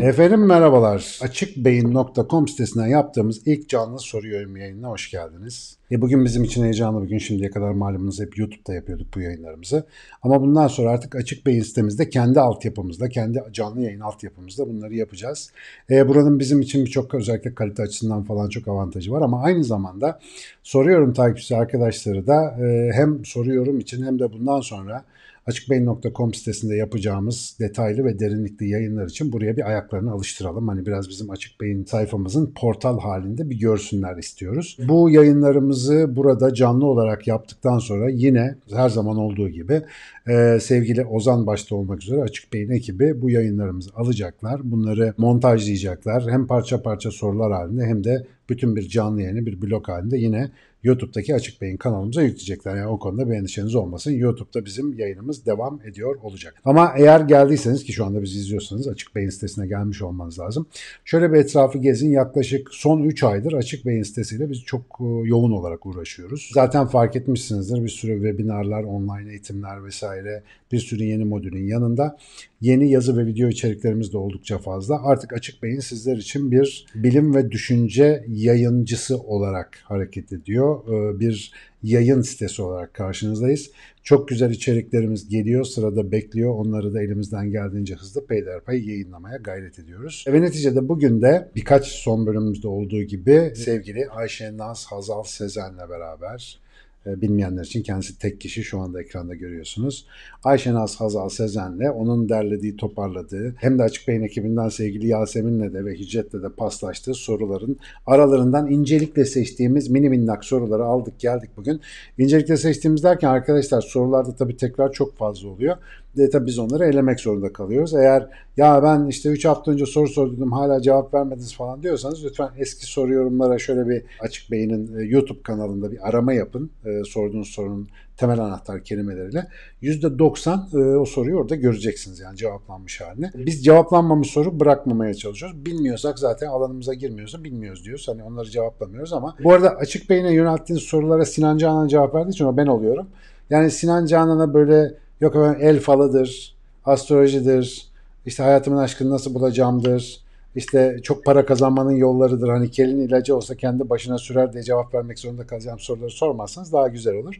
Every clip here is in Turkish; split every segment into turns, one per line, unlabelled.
Efendim merhabalar. Açıkbeyin.com sitesinden yaptığımız ilk canlı soru yorum yayınına hoş geldiniz. E bugün bizim için heyecanlı bir gün. Şimdiye kadar malumunuz hep YouTube'da yapıyorduk bu yayınlarımızı. Ama bundan sonra artık Açık Beyin sitemizde kendi altyapımızda, kendi canlı yayın altyapımızda bunları yapacağız. E, buranın bizim için birçok özellikle kalite açısından falan çok avantajı var. Ama aynı zamanda soruyorum takipçisi arkadaşları da e, hem soruyorum için hem de bundan sonra açıkbeyin.com sitesinde yapacağımız detaylı ve derinlikli yayınlar için buraya bir ayaklarını alıştıralım. Hani biraz bizim Açık Beyin sayfamızın portal halinde bir görsünler istiyoruz. Bu yayınlarımızı burada canlı olarak yaptıktan sonra yine her zaman olduğu gibi e, sevgili Ozan başta olmak üzere Açık Beyin ekibi bu yayınlarımızı alacaklar. Bunları montajlayacaklar. Hem parça parça sorular halinde hem de bütün bir canlı yayını bir blok halinde yine YouTube'daki Açık Bey'in kanalımıza yükleyecekler. Yani o konuda bir endişeniz olmasın. YouTube'da bizim yayınımız devam ediyor olacak. Ama eğer geldiyseniz ki şu anda bizi izliyorsanız Açık Bey'in sitesine gelmiş olmanız lazım. Şöyle bir etrafı gezin. Yaklaşık son 3 aydır Açık Bey'in sitesiyle biz çok e, yoğun olarak uğraşıyoruz. Zaten fark etmişsinizdir bir sürü webinarlar, online eğitimler vesaire bir sürü yeni modülün yanında yeni yazı ve video içeriklerimiz de oldukça fazla. Artık Açık Bey'in sizler için bir bilim ve düşünce yayıncısı olarak hareket ediyor. Ee, bir yayın sitesi olarak karşınızdayız. Çok güzel içeriklerimiz geliyor, sırada bekliyor. Onları da elimizden geldiğince hızlı peyderpey yayınlamaya gayret ediyoruz. Ve neticede bugün de birkaç son bölümümüzde olduğu gibi sevgili Ayşe Naz Hazal Sezen'le beraber e, bilmeyenler için kendisi tek kişi şu anda ekranda görüyorsunuz. Ayşenaz Hazal Sezen'le onun derlediği, toparladığı hem de Açık Beyin ekibinden sevgili Yasemin'le de ve Hicret'le de paslaştığı soruların aralarından incelikle seçtiğimiz mini minnak soruları aldık geldik bugün. İncelikle seçtiğimiz derken arkadaşlar sorularda tabii tekrar çok fazla oluyor de tabii biz onları elemek zorunda kalıyoruz. Eğer ya ben işte 3 hafta önce soru sordum hala cevap vermediniz falan diyorsanız lütfen eski soru yorumlara şöyle bir Açık Beyin'in e, YouTube kanalında bir arama yapın e, sorduğunuz sorunun temel anahtar kelimeleriyle. %90 e, o soruyu orada göreceksiniz yani cevaplanmış halini. Biz cevaplanmamış soru bırakmamaya çalışıyoruz. Bilmiyorsak zaten alanımıza girmiyorsa bilmiyoruz diyoruz. Hani onları cevaplamıyoruz ama bu arada Açık Beyin'e yönelttiğiniz sorulara Sinan Canan cevap verdiği için o ben oluyorum. Yani Sinan Canan'a böyle Yok efendim el falıdır, astrolojidir, işte hayatımın aşkını nasıl bulacağımdır, işte çok para kazanmanın yollarıdır. Hani kelin ilacı olsa kendi başına sürer diye cevap vermek zorunda kalacağım soruları sormazsanız daha güzel olur.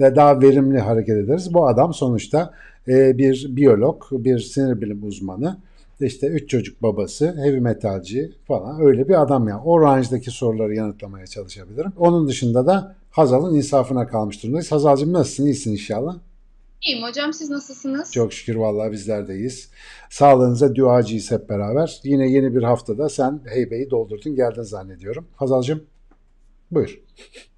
Ve daha verimli hareket ederiz. Bu adam sonuçta e, bir biyolog, bir sinir bilim uzmanı. İşte üç çocuk babası, heavy metalci falan öyle bir adam yani. O range'daki soruları yanıtlamaya çalışabilirim. Onun dışında da Hazal'ın insafına kalmış durumdayız. Hazal'cığım nasılsın? İyisin inşallah.
İyiyim hocam siz nasılsınız?
Çok şükür vallahi bizler deyiz. Sağlığınıza duacıyız hep beraber. Yine yeni bir haftada sen heybeyi doldurdun geldin zannediyorum. Hazal'cığım buyur.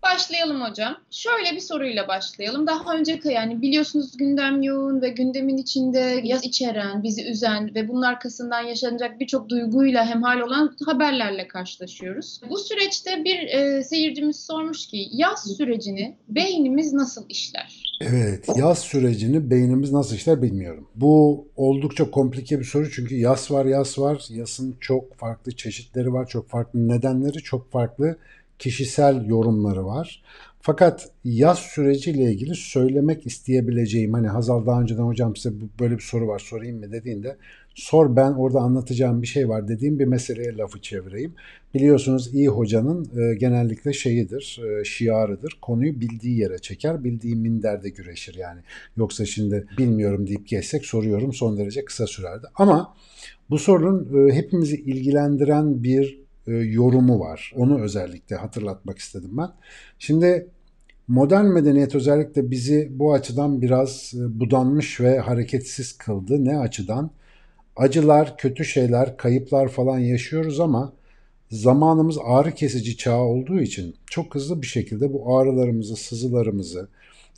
Başlayalım hocam. Şöyle bir soruyla başlayalım. Daha önce yani biliyorsunuz gündem yoğun ve gündemin içinde yaz içeren, bizi üzen ve bunun arkasından yaşanacak birçok duyguyla hemhal olan haberlerle karşılaşıyoruz. Bu süreçte bir e, seyircimiz sormuş ki yaz sürecini beynimiz nasıl işler?
Evet, yaz sürecini beynimiz nasıl işler bilmiyorum. Bu oldukça komplike bir soru çünkü yaz var, yaz var. Yasın çok farklı çeşitleri var, çok farklı nedenleri, çok farklı kişisel yorumları var. Fakat yaz süreciyle ilgili söylemek isteyebileceğim hani Hazal daha önceden hocam size böyle bir soru var sorayım mı dediğinde sor ben orada anlatacağım bir şey var dediğim bir meseleye lafı çevireyim. Biliyorsunuz iyi hocanın e, genellikle şeyidir, e, şiarıdır. Konuyu bildiği yere çeker, bildiği minderde güreşir yani. Yoksa şimdi bilmiyorum deyip geçsek soruyorum son derece kısa sürerdi. Ama bu sorunun e, hepimizi ilgilendiren bir e, yorumu var. Onu özellikle hatırlatmak istedim ben. Şimdi Modern medeniyet özellikle bizi bu açıdan biraz e, budanmış ve hareketsiz kıldı. Ne açıdan? acılar, kötü şeyler, kayıplar falan yaşıyoruz ama zamanımız ağrı kesici çağı olduğu için çok hızlı bir şekilde bu ağrılarımızı, sızılarımızı,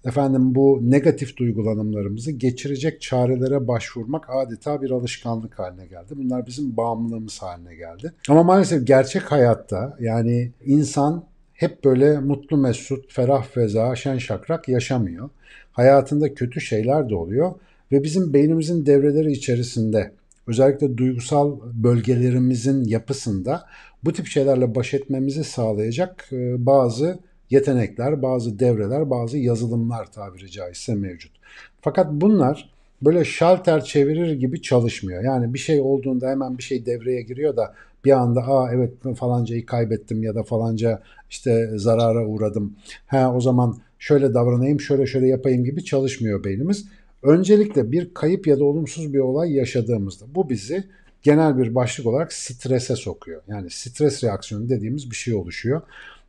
efendim bu negatif duygulanımlarımızı geçirecek çarelere başvurmak adeta bir alışkanlık haline geldi. Bunlar bizim bağımlılığımız haline geldi. Ama maalesef gerçek hayatta yani insan hep böyle mutlu mesut, ferah feza, şen şakrak yaşamıyor. Hayatında kötü şeyler de oluyor ve bizim beynimizin devreleri içerisinde özellikle duygusal bölgelerimizin yapısında bu tip şeylerle baş etmemizi sağlayacak e, bazı yetenekler, bazı devreler, bazı yazılımlar tabiri caizse mevcut. Fakat bunlar böyle şalter çevirir gibi çalışmıyor. Yani bir şey olduğunda hemen bir şey devreye giriyor da bir anda aa evet falancayı kaybettim ya da falanca işte zarara uğradım. Ha o zaman şöyle davranayım, şöyle şöyle yapayım gibi çalışmıyor beynimiz. Öncelikle bir kayıp ya da olumsuz bir olay yaşadığımızda bu bizi genel bir başlık olarak strese sokuyor. Yani stres reaksiyonu dediğimiz bir şey oluşuyor.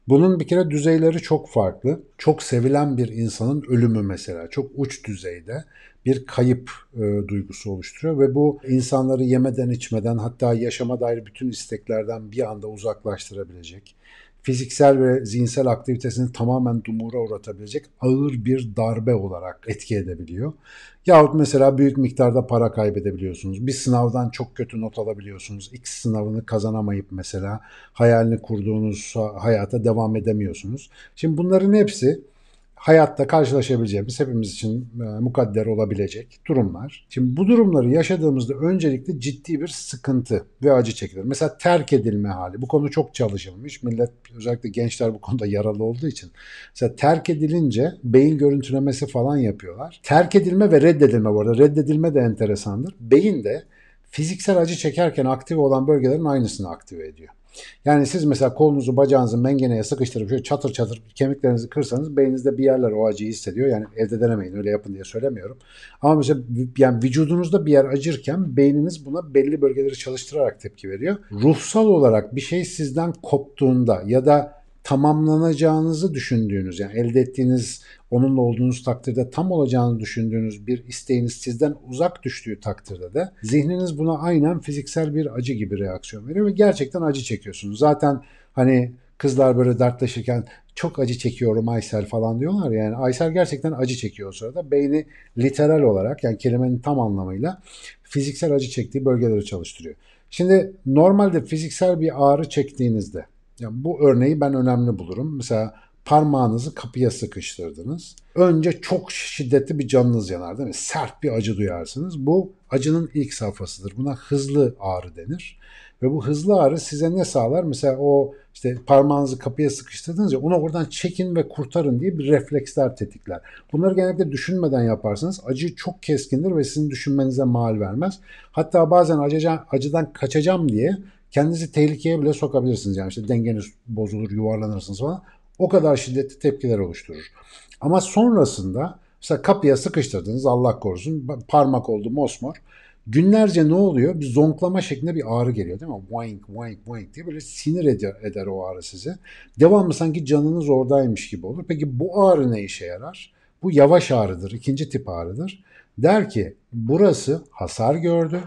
Bunun bir kere düzeyleri çok farklı. Çok sevilen bir insanın ölümü mesela çok uç düzeyde bir kayıp e, duygusu oluşturuyor ve bu insanları yemeden içmeden hatta yaşama dair bütün isteklerden bir anda uzaklaştırabilecek fiziksel ve zihinsel aktivitesini tamamen dumura uğratabilecek ağır bir darbe olarak etki edebiliyor. Yahut mesela büyük miktarda para kaybedebiliyorsunuz. Bir sınavdan çok kötü not alabiliyorsunuz. X sınavını kazanamayıp mesela hayalini kurduğunuz hayata devam edemiyorsunuz. Şimdi bunların hepsi hayatta karşılaşabileceğimiz, hepimiz için e, mukadder olabilecek durumlar. Şimdi bu durumları yaşadığımızda öncelikle ciddi bir sıkıntı ve acı çekilir. Mesela terk edilme hali. Bu konu çok çalışılmış. Millet özellikle gençler bu konuda yaralı olduğu için. Mesela terk edilince beyin görüntülemesi falan yapıyorlar. Terk edilme ve reddedilme bu arada. Reddedilme de enteresandır. Beyin de fiziksel acı çekerken aktif olan bölgelerin aynısını aktive ediyor. Yani siz mesela kolunuzu bacağınızı mengeneye sıkıştırıp şöyle çatır çatır kemiklerinizi kırsanız beyninizde bir yerler o acıyı hissediyor. Yani evde denemeyin öyle yapın diye söylemiyorum. Ama mesela yani vücudunuzda bir yer acırken beyniniz buna belli bölgeleri çalıştırarak tepki veriyor. Ruhsal olarak bir şey sizden koptuğunda ya da tamamlanacağınızı düşündüğünüz yani elde ettiğiniz onunla olduğunuz takdirde tam olacağını düşündüğünüz bir isteğiniz sizden uzak düştüğü takdirde de zihniniz buna aynen fiziksel bir acı gibi reaksiyon veriyor ve gerçekten acı çekiyorsunuz. Zaten hani kızlar böyle dertleşirken çok acı çekiyorum Aysel falan diyorlar yani Aysel gerçekten acı çekiyor o sırada. Beyni literal olarak yani kelimenin tam anlamıyla fiziksel acı çektiği bölgeleri çalıştırıyor. Şimdi normalde fiziksel bir ağrı çektiğinizde yani bu örneği ben önemli bulurum. Mesela parmağınızı kapıya sıkıştırdınız. Önce çok şiddetli bir canınız yanar değil mi? Sert bir acı duyarsınız. Bu acının ilk safhasıdır. Buna hızlı ağrı denir. Ve bu hızlı ağrı size ne sağlar? Mesela o işte parmağınızı kapıya sıkıştırdınız ya onu oradan çekin ve kurtarın diye bir refleksler tetikler. Bunları genellikle düşünmeden yaparsanız acı çok keskindir ve sizin düşünmenize mal vermez. Hatta bazen acıca, acıdan kaçacağım diye kendinizi tehlikeye bile sokabilirsiniz. Yani işte dengeniz bozulur, yuvarlanırsınız falan. O kadar şiddetli tepkiler oluşturur. Ama sonrasında mesela kapıya sıkıştırdınız Allah korusun parmak oldu mosmor. Günlerce ne oluyor? Bir zonklama şeklinde bir ağrı geliyor değil mi? Boink, boink, boink diye böyle sinir eder, eder o ağrı sizi. Devamlı sanki canınız oradaymış gibi olur. Peki bu ağrı ne işe yarar? Bu yavaş ağrıdır, ikinci tip ağrıdır. Der ki burası hasar gördü,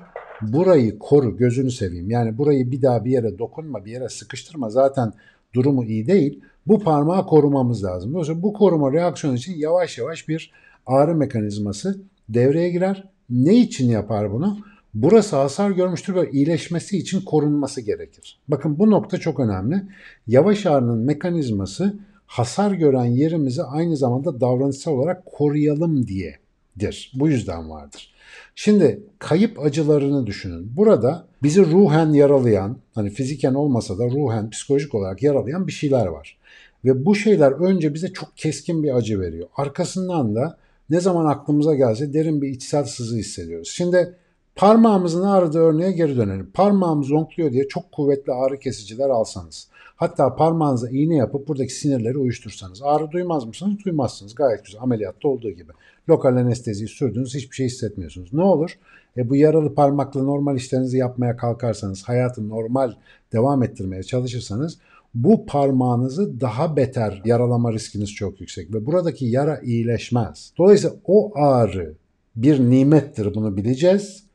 burayı koru gözünü seveyim. Yani burayı bir daha bir yere dokunma bir yere sıkıştırma zaten durumu iyi değil. Bu parmağı korumamız lazım. Dolayısıyla bu koruma reaksiyonu için yavaş yavaş bir ağrı mekanizması devreye girer. Ne için yapar bunu? Burası hasar görmüştür ve iyileşmesi için korunması gerekir. Bakın bu nokta çok önemli. Yavaş ağrının mekanizması hasar gören yerimizi aynı zamanda davranışsal olarak koruyalım diyedir. Bu yüzden vardır. Şimdi kayıp acılarını düşünün. Burada bizi ruhen yaralayan, hani fiziken olmasa da ruhen psikolojik olarak yaralayan bir şeyler var. Ve bu şeyler önce bize çok keskin bir acı veriyor. Arkasından da ne zaman aklımıza gelse derin bir içsel sızı hissediyoruz. Şimdi Parmağımızın ağrıdığı örneğe geri dönelim. Parmağımız onkluyor diye çok kuvvetli ağrı kesiciler alsanız. Hatta parmağınıza iğne yapıp buradaki sinirleri uyuştursanız. Ağrı duymaz mısınız? Duymazsınız. Gayet güzel. Ameliyatta olduğu gibi. Lokal anesteziyi sürdünüz. Hiçbir şey hissetmiyorsunuz. Ne olur? E bu yaralı parmakla normal işlerinizi yapmaya kalkarsanız, hayatı normal devam ettirmeye çalışırsanız bu parmağınızı daha beter yaralama riskiniz çok yüksek ve buradaki yara iyileşmez. Dolayısıyla o ağrı bir nimettir bunu bileceğiz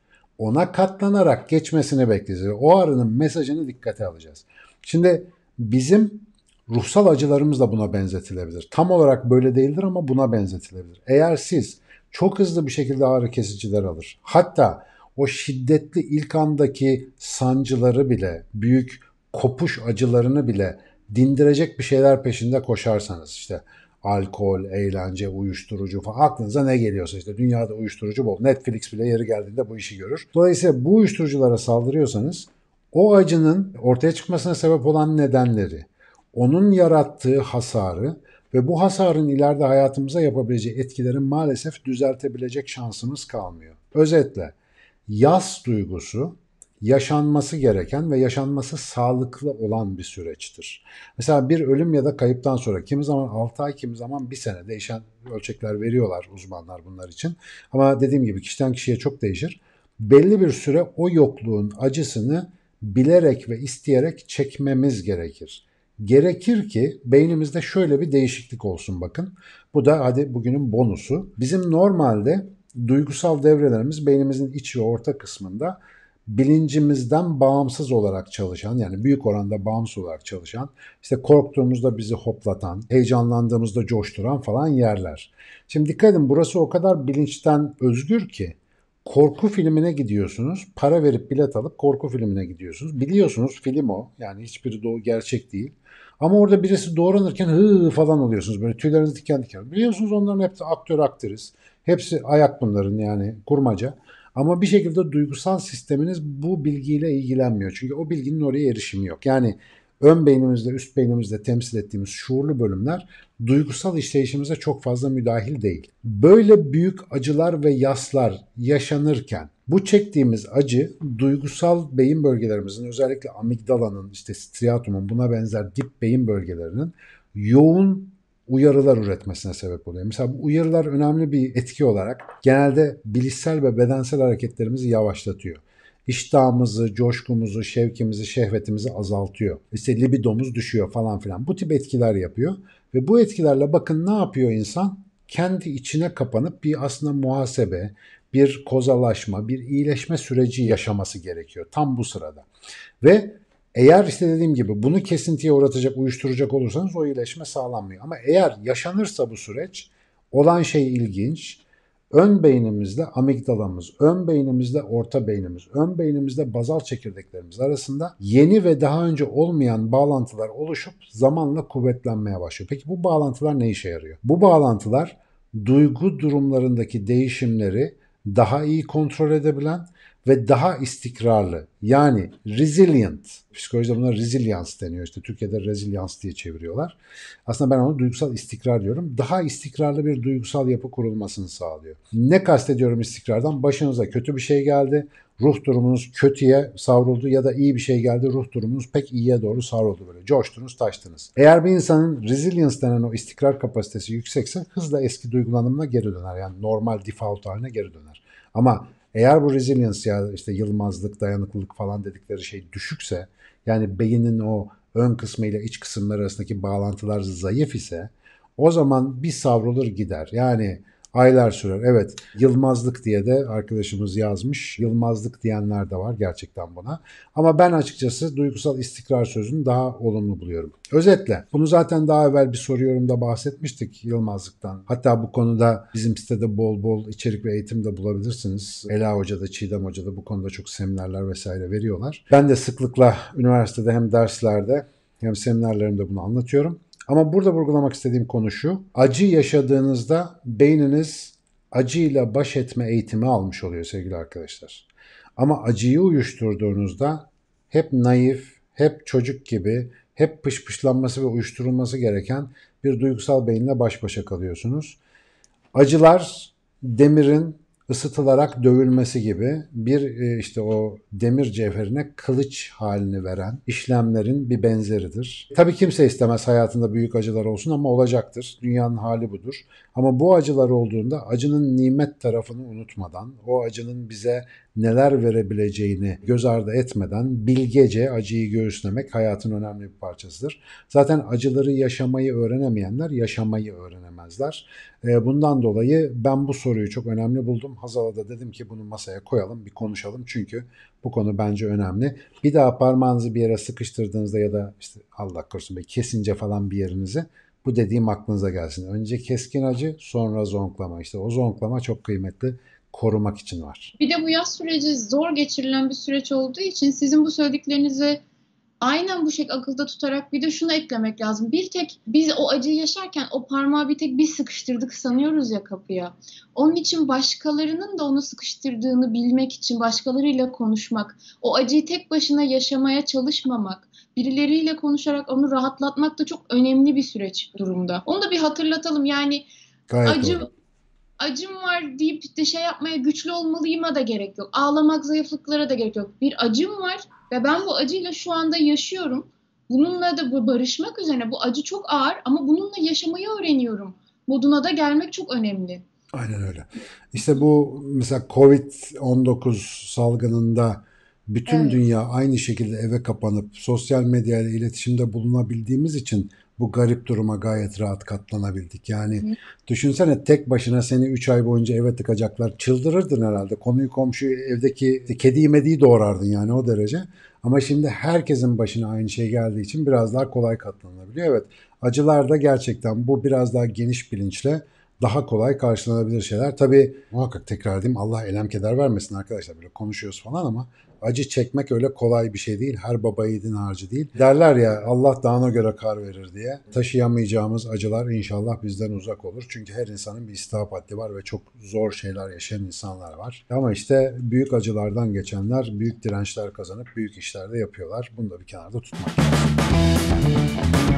ona katlanarak geçmesini bekleyeceğiz. O arının mesajını dikkate alacağız. Şimdi bizim ruhsal acılarımız da buna benzetilebilir. Tam olarak böyle değildir ama buna benzetilebilir. Eğer siz çok hızlı bir şekilde ağrı kesiciler alır. Hatta o şiddetli ilk andaki sancıları bile, büyük kopuş acılarını bile dindirecek bir şeyler peşinde koşarsanız işte alkol, eğlence, uyuşturucu falan aklınıza ne geliyorsa işte dünyada uyuşturucu bol. Netflix bile yeri geldiğinde bu işi görür. Dolayısıyla bu uyuşturuculara saldırıyorsanız o acının ortaya çıkmasına sebep olan nedenleri, onun yarattığı hasarı ve bu hasarın ileride hayatımıza yapabileceği etkilerin maalesef düzeltebilecek şansımız kalmıyor. Özetle yas duygusu yaşanması gereken ve yaşanması sağlıklı olan bir süreçtir. Mesela bir ölüm ya da kayıptan sonra kimi zaman 6 ay kimi zaman 1 sene değişen ölçekler veriyorlar uzmanlar bunlar için. Ama dediğim gibi kişiden kişiye çok değişir. Belli bir süre o yokluğun acısını bilerek ve isteyerek çekmemiz gerekir. Gerekir ki beynimizde şöyle bir değişiklik olsun bakın. Bu da hadi bugünün bonusu. Bizim normalde duygusal devrelerimiz beynimizin iç ve orta kısmında bilincimizden bağımsız olarak çalışan yani büyük oranda bağımsız olarak çalışan işte korktuğumuzda bizi hoplatan, heyecanlandığımızda coşturan falan yerler. Şimdi dikkat edin burası o kadar bilinçten özgür ki korku filmine gidiyorsunuz. Para verip bilet alıp korku filmine gidiyorsunuz. Biliyorsunuz film o. Yani hiçbiri doğru gerçek değil. Ama orada birisi doğranırken hı falan oluyorsunuz. Böyle tüyleriniz diken diken. Biliyorsunuz onların hepsi aktör aktris. Hepsi ayak bunların yani kurmaca. Ama bir şekilde duygusal sisteminiz bu bilgiyle ilgilenmiyor. Çünkü o bilginin oraya erişimi yok. Yani ön beynimizde, üst beynimizde temsil ettiğimiz şuurlu bölümler duygusal işleyişimize çok fazla müdahil değil. Böyle büyük acılar ve yaslar yaşanırken bu çektiğimiz acı duygusal beyin bölgelerimizin özellikle amigdalanın, işte striatumun buna benzer dip beyin bölgelerinin yoğun uyarılar üretmesine sebep oluyor. Mesela bu uyarılar önemli bir etki olarak genelde bilişsel ve bedensel hareketlerimizi yavaşlatıyor. İştahımızı, coşkumuzu, şevkimizi, şehvetimizi azaltıyor. İşte libidomuz düşüyor falan filan. Bu tip etkiler yapıyor. Ve bu etkilerle bakın ne yapıyor insan? Kendi içine kapanıp bir aslında muhasebe, bir kozalaşma, bir iyileşme süreci yaşaması gerekiyor tam bu sırada. Ve eğer işte dediğim gibi bunu kesintiye uğratacak, uyuşturacak olursanız o iyileşme sağlanmıyor. Ama eğer yaşanırsa bu süreç olan şey ilginç. Ön beynimizle amigdalamız, ön beynimizle orta beynimiz, ön beynimizle bazal çekirdeklerimiz arasında yeni ve daha önce olmayan bağlantılar oluşup zamanla kuvvetlenmeye başlıyor. Peki bu bağlantılar ne işe yarıyor? Bu bağlantılar duygu durumlarındaki değişimleri daha iyi kontrol edebilen ve daha istikrarlı yani resilient psikolojide buna resilience deniyor işte Türkiye'de resilience diye çeviriyorlar. Aslında ben onu duygusal istikrar diyorum. Daha istikrarlı bir duygusal yapı kurulmasını sağlıyor. Ne kastediyorum istikrardan? Başınıza kötü bir şey geldi, ruh durumunuz kötüye savruldu ya da iyi bir şey geldi, ruh durumunuz pek iyiye doğru savruldu böyle. Coştunuz, taştınız. Eğer bir insanın resilience denen o istikrar kapasitesi yüksekse hızla eski duygulanımına geri döner. Yani normal default haline geri döner. Ama eğer bu resilience ya işte yılmazlık, dayanıklılık falan dedikleri şey düşükse yani beynin o ön kısmı ile iç kısımlar arasındaki bağlantılar zayıf ise o zaman bir savrulur gider. Yani Aylar sürer. Evet. Yılmazlık diye de arkadaşımız yazmış. Yılmazlık diyenler de var gerçekten buna. Ama ben açıkçası duygusal istikrar sözünü daha olumlu buluyorum. Özetle bunu zaten daha evvel bir soruyorumda bahsetmiştik Yılmazlık'tan. Hatta bu konuda bizim sitede bol bol içerik ve eğitim de bulabilirsiniz. Ela Hoca da Çiğdem Hoca da bu konuda çok seminerler vesaire veriyorlar. Ben de sıklıkla üniversitede hem derslerde hem seminerlerimde bunu anlatıyorum. Ama burada vurgulamak istediğim konu şu. Acı yaşadığınızda beyniniz acıyla baş etme eğitimi almış oluyor sevgili arkadaşlar. Ama acıyı uyuşturduğunuzda hep naif, hep çocuk gibi, hep pışpışlanması ve uyuşturulması gereken bir duygusal beyinle baş başa kalıyorsunuz. Acılar demirin ısıtılarak dövülmesi gibi bir e, işte o demir cevherine kılıç halini veren işlemlerin bir benzeridir. Tabii kimse istemez hayatında büyük acılar olsun ama olacaktır. Dünyanın hali budur. Ama bu acılar olduğunda acının nimet tarafını unutmadan, o acının bize neler verebileceğini göz ardı etmeden bilgece acıyı göğüslemek hayatın önemli bir parçasıdır. Zaten acıları yaşamayı öğrenemeyenler yaşamayı öğrenir vermezler. Ee, bundan dolayı ben bu soruyu çok önemli buldum. Hazal'a da dedim ki bunu masaya koyalım bir konuşalım çünkü bu konu bence önemli. Bir daha parmağınızı bir yere sıkıştırdığınızda ya da işte Allah korusun kesince falan bir yerinizi bu dediğim aklınıza gelsin. Önce keskin acı sonra zonklama. İşte o zonklama çok kıymetli korumak için var.
Bir de bu yaz süreci zor geçirilen bir süreç olduğu için sizin bu söylediklerinizi Aynen bu şekilde akılda tutarak bir de şunu eklemek lazım. Bir tek biz o acıyı yaşarken o parmağı bir tek biz sıkıştırdık sanıyoruz ya kapıya. Onun için başkalarının da onu sıkıştırdığını bilmek için başkalarıyla konuşmak, o acıyı tek başına yaşamaya çalışmamak, birileriyle konuşarak onu rahatlatmak da çok önemli bir süreç durumda. Onu da bir hatırlatalım. Yani Gayet acı doğru acım var deyip de şey yapmaya güçlü olmalıyıma da gerek yok. Ağlamak zayıflıklara da gerek yok. Bir acım var ve ben bu acıyla şu anda yaşıyorum. Bununla da barışmak üzerine bu acı çok ağır ama bununla yaşamayı öğreniyorum. Moduna da gelmek çok önemli.
Aynen öyle. İşte bu mesela Covid-19 salgınında bütün evet. dünya aynı şekilde eve kapanıp sosyal medyayla iletişimde bulunabildiğimiz için bu garip duruma gayet rahat katlanabildik. Yani Hı. düşünsene tek başına seni 3 ay boyunca eve tıkacaklar. Çıldırırdın herhalde. Konuyu komşu evdeki kediyi mediyi doğrardın yani o derece. Ama şimdi herkesin başına aynı şey geldiği için biraz daha kolay katlanabiliyor. Evet acılar da gerçekten bu biraz daha geniş bilinçle daha kolay karşılanabilir şeyler. Tabii muhakkak tekrar edeyim Allah elem keder vermesin arkadaşlar böyle konuşuyoruz falan ama acı çekmek öyle kolay bir şey değil. Her baba yiğidin harcı değil. Derler ya Allah dağına göre kar verir diye. Taşıyamayacağımız acılar inşallah bizden uzak olur. Çünkü her insanın bir istihap haddi var ve çok zor şeyler yaşayan insanlar var. Ama işte büyük acılardan geçenler büyük dirençler kazanıp büyük işler de yapıyorlar. Bunu da bir kenarda tutmak lazım.